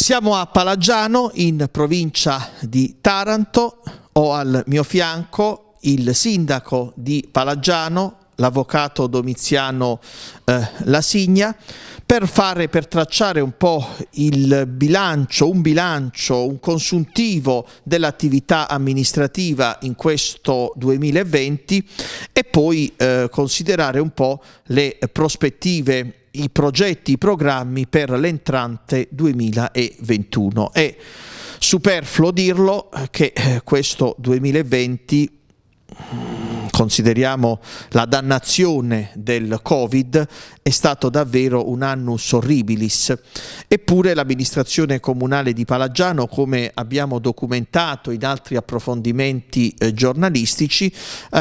Siamo a Palagiano, in provincia di Taranto. Ho al mio fianco il sindaco di Palagiano, l'avvocato Domiziano eh, Lasigna, per fare, per tracciare un po' il bilancio, un bilancio, un consuntivo dell'attività amministrativa in questo 2020 e poi eh, considerare un po' le prospettive i progetti, i programmi per l'entrante 2021. È superfluo dirlo che eh, questo 2020 consideriamo la dannazione del Covid, è stato davvero un annus horribilis. Eppure l'amministrazione comunale di Palagiano, come abbiamo documentato in altri approfondimenti eh, giornalistici, eh,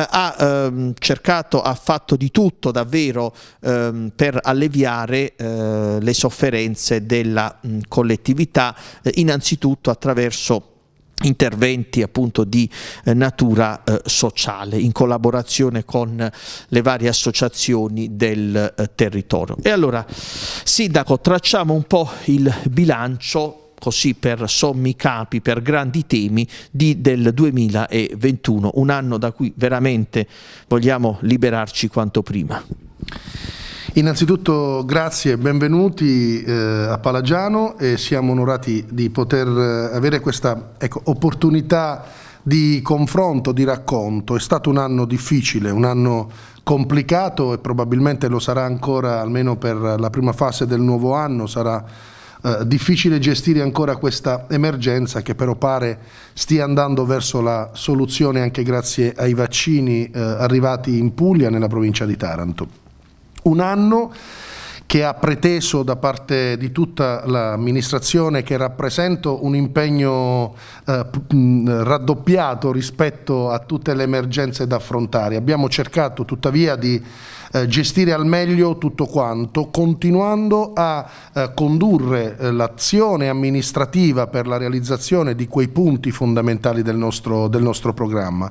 ha ehm, cercato, ha fatto di tutto davvero ehm, per alleviare eh, le sofferenze della mh, collettività, eh, innanzitutto attraverso interventi appunto di eh, natura eh, sociale in collaborazione con le varie associazioni del eh, territorio. E allora Sindaco tracciamo un po' il bilancio così per sommi capi, per grandi temi di, del 2021, un anno da cui veramente vogliamo liberarci quanto prima. Innanzitutto grazie e benvenuti eh, a Palagiano e siamo onorati di poter eh, avere questa ecco, opportunità di confronto, di racconto. È stato un anno difficile, un anno complicato e probabilmente lo sarà ancora almeno per la prima fase del nuovo anno, sarà eh, difficile gestire ancora questa emergenza che però pare stia andando verso la soluzione anche grazie ai vaccini eh, arrivati in Puglia nella provincia di Taranto. Un anno che ha preteso da parte di tutta l'amministrazione che rappresento un impegno eh, raddoppiato rispetto a tutte le emergenze da affrontare. Abbiamo cercato tuttavia di eh, gestire al meglio tutto quanto, continuando a eh, condurre eh, l'azione amministrativa per la realizzazione di quei punti fondamentali del nostro, del nostro programma.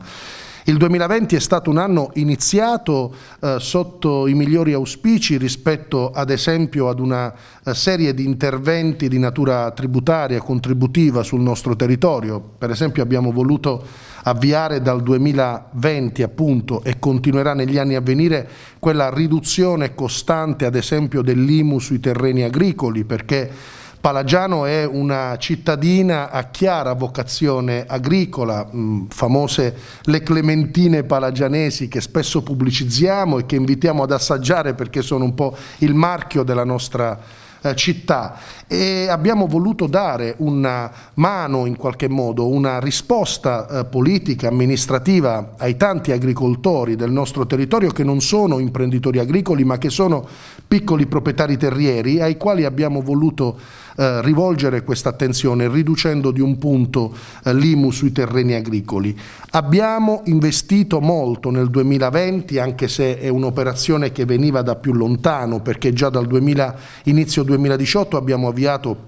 Il 2020 è stato un anno iniziato eh, sotto i migliori auspici rispetto ad esempio ad una eh, serie di interventi di natura tributaria, contributiva sul nostro territorio. Per esempio abbiamo voluto avviare dal 2020 appunto e continuerà negli anni a venire quella riduzione costante ad esempio dell'IMU sui terreni agricoli perché Palagiano è una cittadina a chiara vocazione agricola, mh, mm, famose le clementine palagianesi che spesso pubblicizziamo e che invitiamo ad assaggiare perché sono un po' il marchio della nostra eh, città e abbiamo voluto dare una mano in qualche modo, una risposta eh, politica, amministrativa ai tanti agricoltori del nostro territorio che non sono imprenditori agricoli ma che sono piccoli proprietari terrieri ai quali abbiamo voluto eh, rivolgere questa attenzione riducendo di un punto eh, l'IMU sui terreni agricoli. Abbiamo investito molto nel 2020, anche se è un'operazione che veniva da più lontano, perché già dal 2000, inizio 2018 abbiamo avviato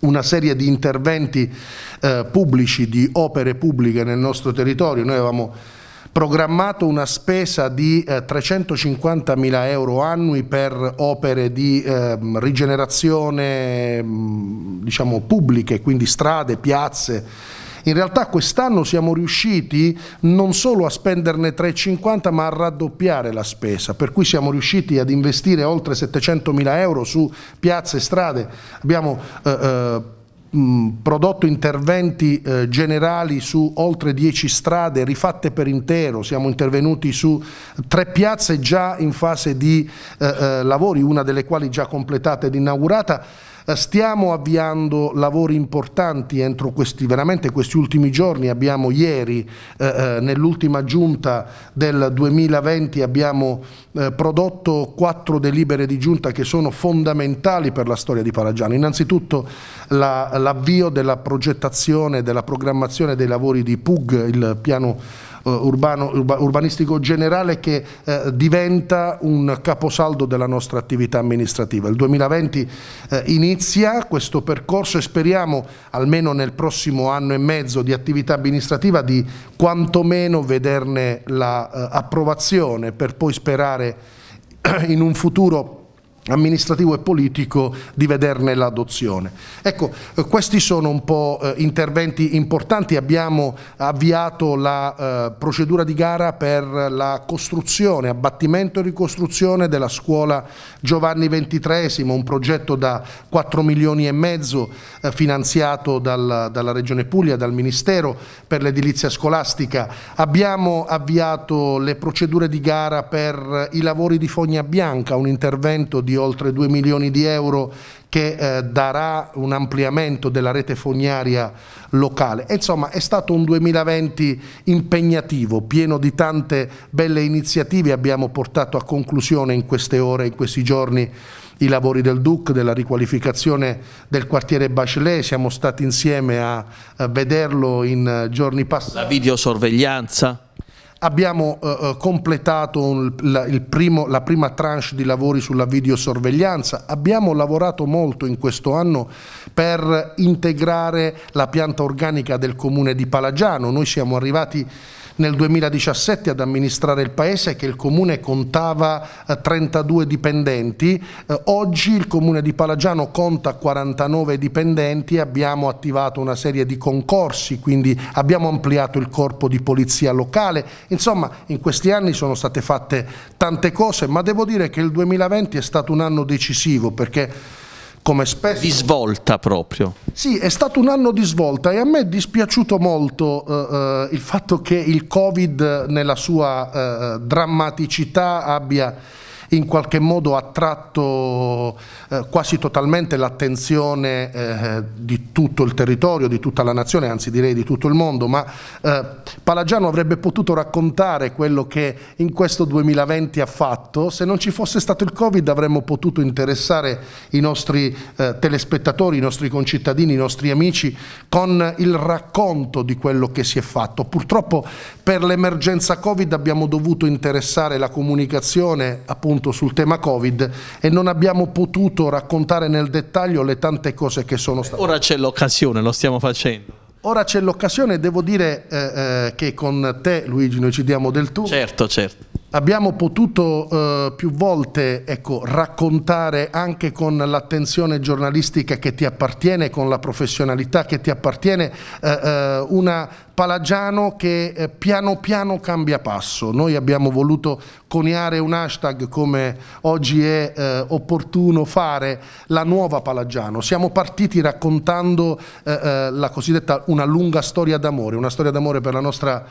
una serie di interventi eh, pubblici, di opere pubbliche nel nostro territorio. Noi avevamo programmato una spesa di eh, 350 mila euro annui per opere di eh, rigenerazione mm, diciamo, pubbliche, quindi strade, piazze. In realtà quest'anno siamo riusciti non solo a spenderne 3,50 ma a raddoppiare la spesa, per cui siamo riusciti ad investire oltre 700 mila euro su piazze e strade. Abbiamo eh, eh prodotto interventi eh, generali su oltre 10 strade rifatte per intero, siamo intervenuti su tre piazze già in fase di eh, eh lavori, una delle quali già completata ed inaugurata, Stiamo avviando lavori importanti entro questi, veramente questi ultimi giorni, abbiamo ieri eh, eh nell'ultima giunta del 2020 abbiamo eh, prodotto quattro delibere di giunta che sono fondamentali per la storia di Palagiano, Innanzitutto l'avvio la, della progettazione, della programmazione dei lavori di PUG, il piano eh, urbano, urbanistico generale che eh, diventa un caposaldo della nostra attività amministrativa. Il 2020 eh, inizia questo percorso e speriamo almeno nel prossimo anno e mezzo di attività amministrativa di quantomeno vederne l'approvazione la, eh, per poi sperare in un futuro amministrativo e politico di vederne l'adozione. Ecco, eh, questi sono un po' eh, interventi importanti, abbiamo avviato la eh, procedura di gara per la costruzione, abbattimento e ricostruzione della scuola Giovanni XXIII, un progetto da 4 milioni e mezzo finanziato dal, dalla Regione Puglia, dal Ministero per l'edilizia scolastica. Abbiamo avviato le procedure di gara per i lavori di Fogna Bianca, un intervento di oltre 2 milioni di euro che eh, darà un ampliamento della rete fognaria locale. E, insomma è stato un 2020 impegnativo, pieno di tante belle iniziative, abbiamo portato a conclusione in queste ore, in questi giorni i lavori del DUC, della riqualificazione del quartiere Bachelet, siamo stati insieme a, a vederlo in eh, giorni passati. La videosorveglianza? Abbiamo eh, eh, completato un, la, primo, la prima tranche di lavori sulla videosorveglianza, abbiamo lavorato molto in questo anno per integrare la pianta organica del comune di Palagiano, noi siamo arrivati nel 2017 ad amministrare il paese che il comune contava 32 eh, dipendenti, eh, oggi il comune di Palagiano conta 49 dipendenti, abbiamo attivato una serie di concorsi, quindi abbiamo ampliato il corpo di polizia locale, insomma in questi anni sono state fatte tante cose, ma devo dire che il 2020 è stato un anno decisivo perché come spesso... Di svolta proprio. Sì, è stato un anno di svolta e a me è dispiaciuto molto eh, eh il fatto che il Covid nella sua eh, eh drammaticità abbia in qualche modo ha attratto eh, quasi totalmente l'attenzione eh, di tutto il territorio, di tutta la nazione, anzi direi di tutto il mondo, ma eh, Palagiano avrebbe potuto raccontare quello che in questo 2020 ha fatto, se non ci fosse stato il Covid avremmo potuto interessare i nostri eh, telespettatori, i nostri concittadini, i nostri amici con il racconto di quello che si è fatto. Purtroppo per l'emergenza Covid abbiamo dovuto interessare la comunicazione appunto appunto sul tema Covid e non abbiamo potuto raccontare nel dettaglio le tante cose che sono state. Ora c'è l'occasione, lo stiamo facendo. Ora c'è l'occasione, devo dire eh, eh, che con te Luigi noi ci diamo del tu. Certo, certo. Abbiamo potuto eh, più volte ecco, raccontare anche con l'attenzione giornalistica che ti appartiene, con la professionalità che ti appartiene, eh, eh, una Palagiano che eh, piano piano cambia passo. Noi abbiamo voluto coniare un hashtag come oggi è eh, opportuno fare, la nuova Palagiano. Siamo partiti raccontando eh, eh la cosiddetta una lunga storia d'amore, una storia d'amore per la nostra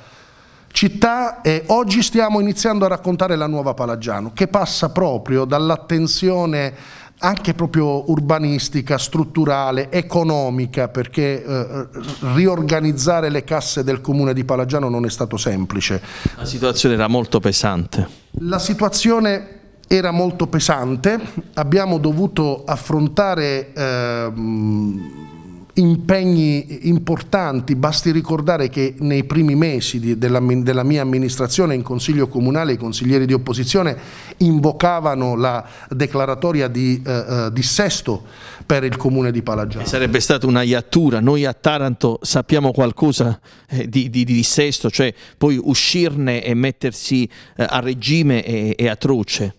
città e oggi stiamo iniziando a raccontare la nuova Palaggiano che passa proprio dall'attenzione anche proprio urbanistica, strutturale, economica, perché eh, riorganizzare le casse del comune di Palaggiano non è stato semplice. La situazione era molto pesante. La situazione era molto pesante, abbiamo dovuto affrontare... Ehm, impegni importanti, basti ricordare che nei primi mesi di, della, della, mia amministrazione in Consiglio Comunale i consiglieri di opposizione invocavano la declaratoria di eh, eh dissesto per il Comune di Palaggiano. Sarebbe stata una iattura, noi a Taranto sappiamo qualcosa eh, di, di, di, dissesto, cioè poi uscirne e mettersi eh, a regime è, è atroce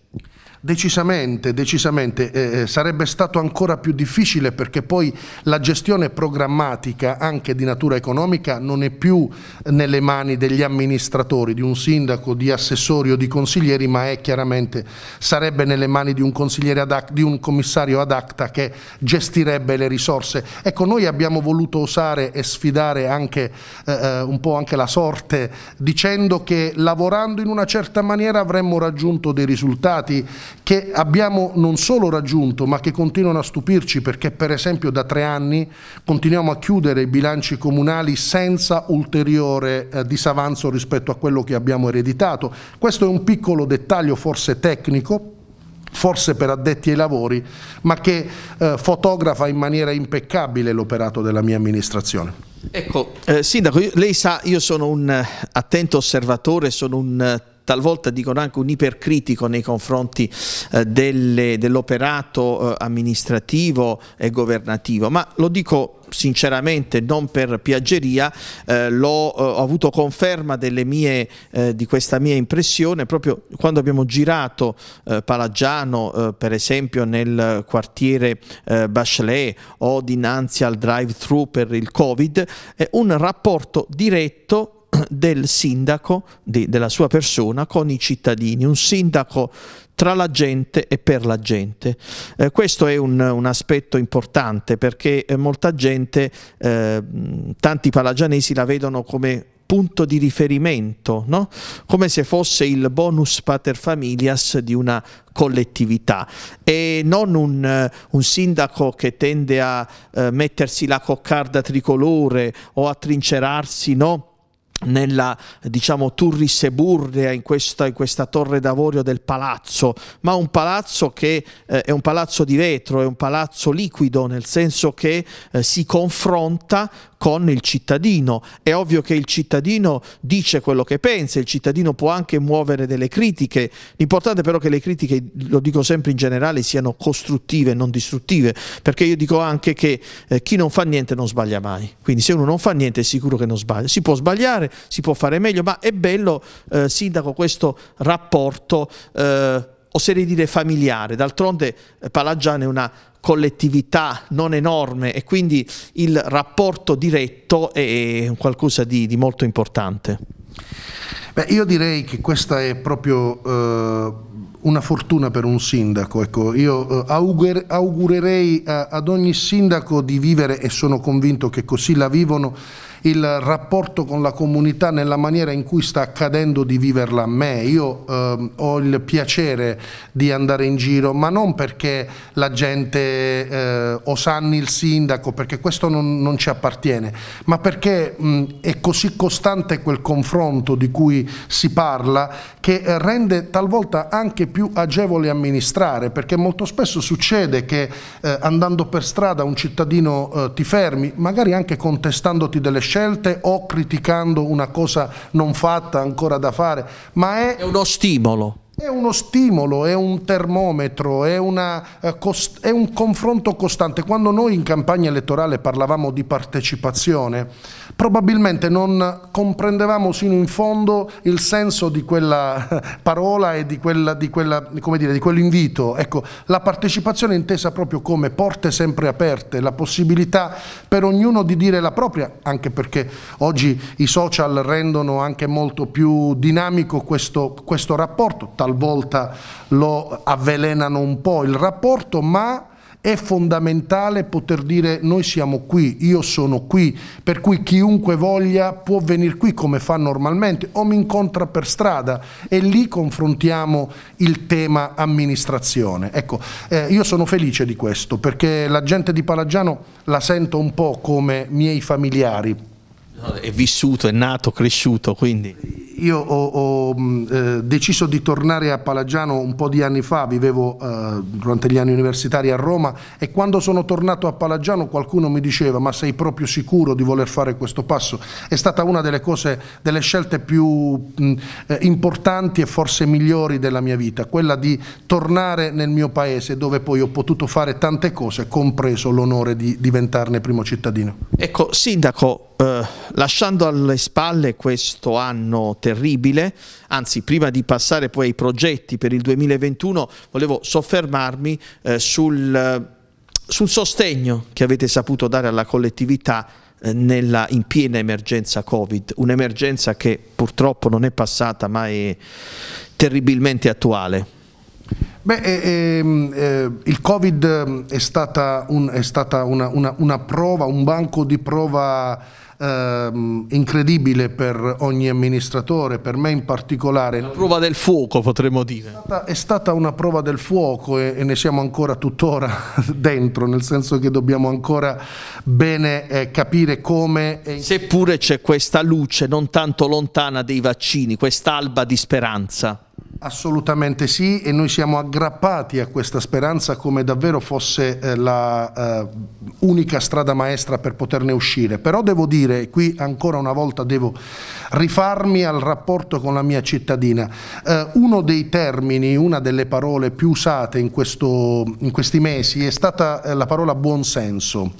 decisamente, decisamente eh, eh, sarebbe stato ancora più difficile perché poi la gestione programmatica anche di natura economica non è più nelle mani degli amministratori, di un sindaco, di assessori o di consiglieri, ma è chiaramente sarebbe nelle mani di un, ad, di un commissario ad acta che gestirebbe le risorse. Ecco, noi abbiamo voluto osare e sfidare anche eh, eh un po' anche la sorte dicendo che lavorando in una certa maniera avremmo raggiunto dei risultati che abbiamo non solo raggiunto ma che continuano a stupirci perché per esempio da tre anni continuiamo a chiudere i bilanci comunali senza ulteriore eh, disavanzo rispetto a quello che abbiamo ereditato. Questo è un piccolo dettaglio forse tecnico forse per addetti ai lavori, ma che eh, fotografa in maniera impeccabile l'operato della mia amministrazione. Ecco, eh, Sindaco, io, lei sa, io sono un eh, attento osservatore, sono un eh, talvolta dicono anche un ipercritico nei confronti eh, dell'operato eh, amministrativo e governativo, ma lo dico sinceramente non per piaggeria, eh, l'ho, eh, ho avuto conferma mie, eh, di questa mia impressione proprio quando abbiamo girato eh, Palagiano, eh, per esempio nel quartiere eh, Bachelet o dinanzi al drive-thru per il Covid, un rapporto diretto del sindaco, di, della sua persona, con i cittadini, un sindaco tra la gente e per la gente. Eh, questo è un, un, aspetto importante perché eh, molta gente, eh, tanti palagianesi la vedono come punto di riferimento, no? come se fosse il bonus pater familias di una collettività e non un, eh, un sindaco che tende a eh, mettersi la coccarda tricolore o a trincerarsi no? nella diciamo Turriseburnea in questa, in questa torre d'avorio del palazzo ma un palazzo che eh, è un palazzo di vetro è un palazzo liquido nel senso che eh, si confronta con il cittadino. È ovvio che il cittadino dice quello che pensa, il cittadino può anche muovere delle critiche. L'importante però è che le critiche, lo dico sempre in generale, siano costruttive, non distruttive, perché io dico anche che eh, chi non fa niente non sbaglia mai. Quindi se uno non fa niente è sicuro che non sbaglia. Si può sbagliare, si può fare meglio, ma è bello, eh, Sindaco, questo rapporto. Eh, oserei dire familiare. D'altronde eh, Palaggiana è una collettività non enorme e quindi il rapporto diretto è qualcosa di, di molto importante. Beh, io direi che questa è proprio eh, una fortuna per un sindaco. Ecco, io eh, augur augurerei a, ad ogni sindaco di vivere, e sono convinto che così la vivono, il rapporto con la comunità nella maniera in cui sta accadendo di viverla a me. Io eh, ho il piacere di andare in giro, ma non perché la gente eh, osanni il sindaco, perché questo non, non ci appartiene, ma perché mh, è così costante quel confronto di cui si parla che rende talvolta anche più agevole amministrare, perché molto spesso succede che eh, andando per strada un cittadino eh, ti fermi, magari anche contestandoti delle scelte scelte o criticando una cosa non fatta ancora da fare, ma è... È uno stimolo è uno stimolo, è un termometro, è, una, eh, è, un confronto costante. Quando noi in campagna elettorale parlavamo di partecipazione, probabilmente non comprendevamo sino in fondo il senso di quella eh, parola e di, quella, di, quella, dire, di quell'invito. Ecco, la partecipazione è intesa proprio come porte sempre aperte, la possibilità per ognuno di dire la propria, anche perché oggi i social rendono anche molto più dinamico questo, questo rapporto, talvolta lo avvelenano un po' il rapporto, ma è fondamentale poter dire noi siamo qui, io sono qui, per cui chiunque voglia può venire qui come fa normalmente o mi incontra per strada e lì confrontiamo il tema amministrazione. Ecco, eh, io sono felice di questo perché la gente di Palagiano la sento un po' come miei familiari è vissuto, è nato, cresciuto, quindi... Io ho, ho eh, deciso di tornare a Palagiano un po' di anni fa, vivevo eh, durante gli anni universitari a Roma e quando sono tornato a Palagiano qualcuno mi diceva ma sei proprio sicuro di voler fare questo passo? È stata una delle cose, delle scelte più mh, eh, importanti e forse migliori della mia vita, quella di tornare nel mio paese dove poi ho potuto fare tante cose, compreso l'onore di diventarne primo cittadino. Ecco, Sindaco, eh, lasciando alle spalle questo anno terribile, anzi prima di passare poi ai progetti per il 2021, volevo soffermarmi uh, sul, eh, sul, sostegno che avete saputo dare alla collettività nella, in piena emergenza Covid, un'emergenza che purtroppo non è passata ma è terribilmente attuale. Beh, eh, eh, il Covid mm, è stata, un, è stata una, una, una, prova, un banco di prova ehm, incredibile per ogni amministratore, per me in particolare. Una prova del fuoco potremmo dire. È stata, è stata una prova del fuoco e, e, ne siamo ancora tuttora dentro, nel senso che dobbiamo ancora bene eh, capire come... E... Seppure c'è questa luce non tanto lontana dei vaccini, quest'alba di speranza. Assolutamente sì e noi siamo aggrappati a questa speranza come davvero fosse eh, la eh, unica strada maestra per poterne uscire. Però devo dire, e qui ancora una volta devo rifarmi al rapporto con la mia cittadina, eh, uno dei termini, una delle parole più usate in, questo, in questi mesi è stata eh, la parola buonsenso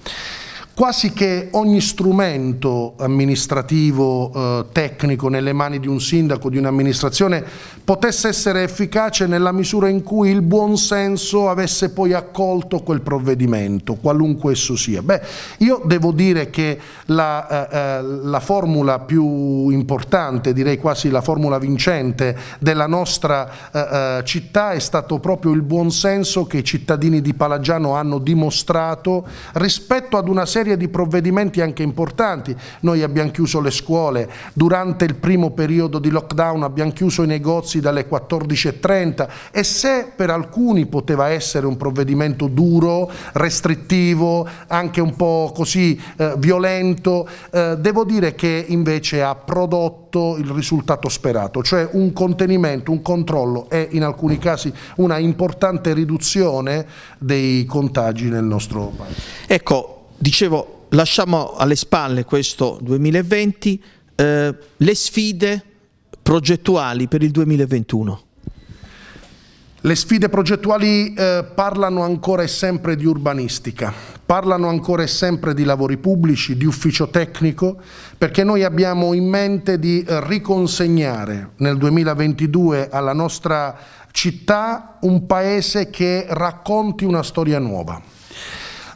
quasi che ogni strumento amministrativo, eh, tecnico nelle mani di un sindaco, di un'amministrazione, potesse essere efficace nella misura in cui il buonsenso avesse poi accolto quel provvedimento, qualunque esso sia. Beh, io devo dire che la, eh, eh la formula più importante, direi quasi la formula vincente della nostra eh, eh città è stato proprio il buonsenso che i cittadini di Palagiano hanno dimostrato rispetto ad una serie serie di provvedimenti anche importanti. Noi abbiamo chiuso le scuole, durante il primo periodo di lockdown abbiamo chiuso i negozi dalle 14.30 e se per alcuni poteva essere un provvedimento duro, restrittivo, anche un po' così eh, violento, eh, devo dire che invece ha prodotto il risultato sperato, cioè un contenimento, un controllo e in alcuni casi una importante riduzione dei contagi nel nostro paese. Ecco, Dicevo, lasciamo alle spalle questo 2020, eh, le sfide progettuali per il 2021. Le sfide progettuali eh, parlano ancora e sempre di urbanistica, parlano ancora e sempre di lavori pubblici, di ufficio tecnico, perché noi abbiamo in mente di eh, riconsegnare nel 2022 alla nostra città un paese che racconti una storia nuova.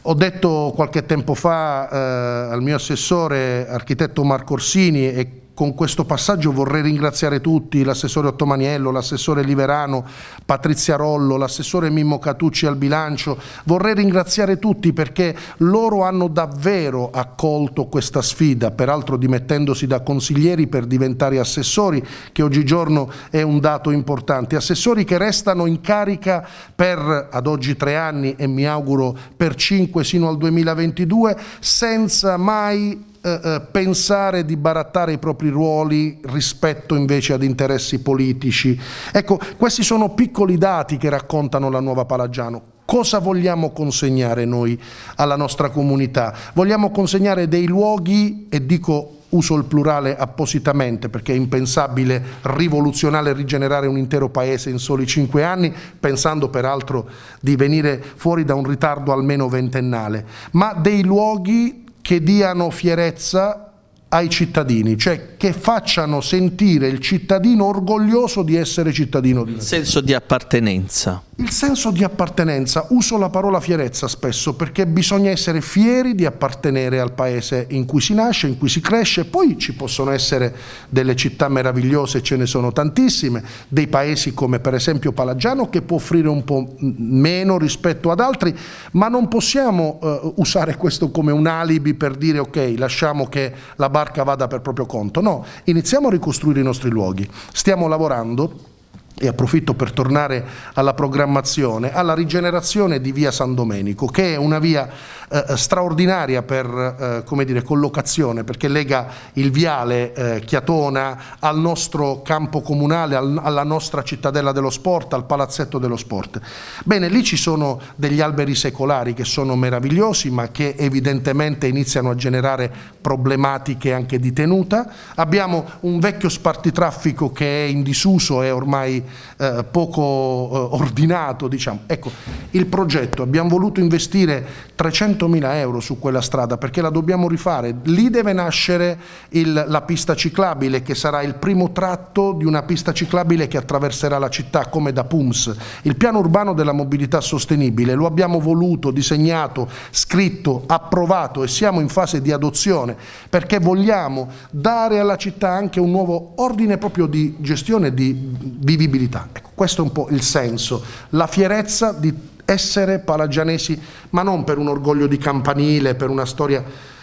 Ho detto qualche tempo fa eh, al mio assessore architetto Marco Orsini e con questo passaggio vorrei ringraziare tutti, l'assessore Ottomaniello, l'assessore Liverano, Patrizia Rollo, l'assessore Mimmo Catucci al bilancio, vorrei ringraziare tutti perché loro hanno davvero accolto questa sfida, peraltro dimettendosi da consiglieri per diventare assessori, che oggigiorno è un dato importante, assessori che restano in carica per ad oggi tre anni e mi auguro per cinque sino al 2022 senza mai eh, eh, pensare di barattare i propri ruoli rispetto invece ad interessi politici. Ecco, questi sono piccoli dati che raccontano la nuova Palagiano. Cosa vogliamo consegnare noi alla nostra comunità? Vogliamo consegnare dei luoghi, e dico uso il plurale appositamente perché è impensabile rivoluzionare e rigenerare un intero paese in soli cinque anni, pensando peraltro di venire fuori da un ritardo almeno ventennale, ma dei luoghi che diano fierezza ai cittadini, cioè che facciano sentire il cittadino orgoglioso di essere cittadino di Napoli. Il senso di appartenenza. Il senso di appartenenza, uso la parola fierezza spesso perché bisogna essere fieri di appartenere al paese in cui si nasce, in cui si cresce, poi ci possono essere delle città meravigliose, ce ne sono tantissime, dei paesi come per esempio Palagiano che può offrire un po' meno rispetto ad altri, ma non possiamo eh, usare questo come un alibi per dire ok lasciamo che la barca vada per proprio conto, no, iniziamo a ricostruire i nostri luoghi, stiamo lavorando e approfitto per tornare alla programmazione, alla rigenerazione di via San Domenico, che è una via eh, eh straordinaria per eh, dire, collocazione, perché lega il viale eh, Chiatona al nostro campo comunale, al, alla nostra cittadella dello sport, al palazzetto dello sport. Bene, lì ci sono degli alberi secolari che sono meravigliosi, ma che evidentemente iniziano a generare problematiche anche di tenuta. Abbiamo un vecchio spartitraffico che è in disuso, e ormai eh, poco eh, ordinato, diciamo. Ecco, il progetto, abbiamo voluto investire 300.000 euro su quella strada perché la dobbiamo rifare, lì deve nascere il, la pista ciclabile che sarà il primo tratto di una pista ciclabile che attraverserà la città come da PUMS. Il piano urbano della mobilità sostenibile lo abbiamo voluto, disegnato, scritto, approvato e siamo in fase di adozione perché vogliamo dare alla città anche un nuovo ordine proprio di gestione di vivibilità. Ecco, questo è un po' il senso, la fierezza di essere palagianesi, ma non per un orgoglio di campanile, per una storia,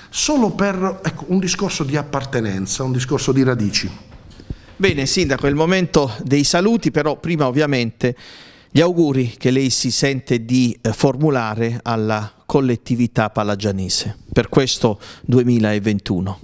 solo per ecco, un discorso di appartenenza, un discorso di radici. Bene, Sindaco, è il momento dei saluti, però prima ovviamente gli auguri che lei si sente di eh, formulare alla collettività palagianese per questo 2021.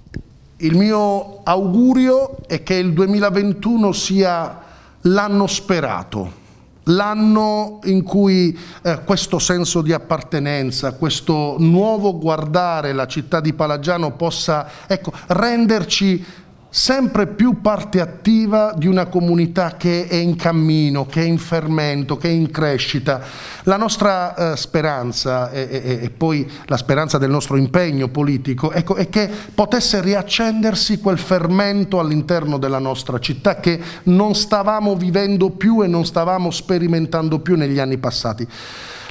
Il mio augurio è che il 2021 sia l'anno sperato, l'anno in cui eh, questo senso di appartenenza, questo nuovo guardare la città di Palagiano possa ecco, renderci sempre più parte attiva di una comunità che è in cammino, che è in fermento, che è in crescita. La nostra eh, speranza e, e, e, poi la speranza del nostro impegno politico ecco, è che potesse riaccendersi quel fermento all'interno della nostra città che non stavamo vivendo più e non stavamo sperimentando più negli anni passati.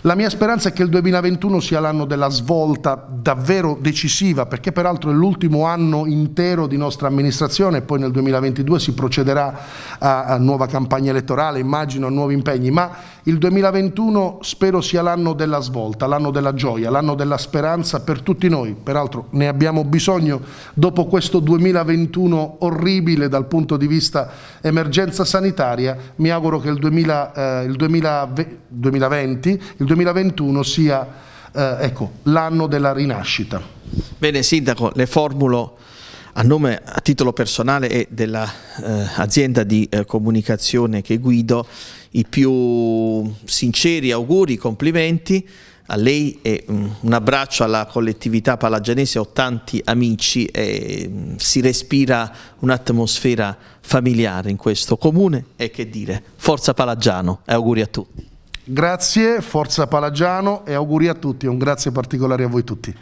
La mia speranza è che il 2021 sia l'anno della svolta davvero decisiva, perché peraltro è l'ultimo anno intero di nostra amministrazione e poi nel 2022 si procederà a, a nuova campagna elettorale, immagino a nuovi impegni, ma il 2021 spero sia l'anno della svolta, l'anno della gioia, l'anno della speranza per tutti noi, peraltro ne abbiamo bisogno dopo questo 2021 orribile dal punto di vista emergenza sanitaria, mi auguro che il, 2000, eh, il 2020, il 2021 sia eh, ecco, l'anno della rinascita. Bene Sindaco, le formulo a nome, a titolo personale e dell'azienda eh, di eh, comunicazione che guido, i più sinceri auguri, complimenti a lei e um, un abbraccio alla collettività palagianese, ho tanti amici e um, si respira un'atmosfera familiare in questo comune e che dire, forza Palagiano e auguri a tutti. Grazie, forza Palagiano e auguri a tutti, un grazie particolare a voi tutti.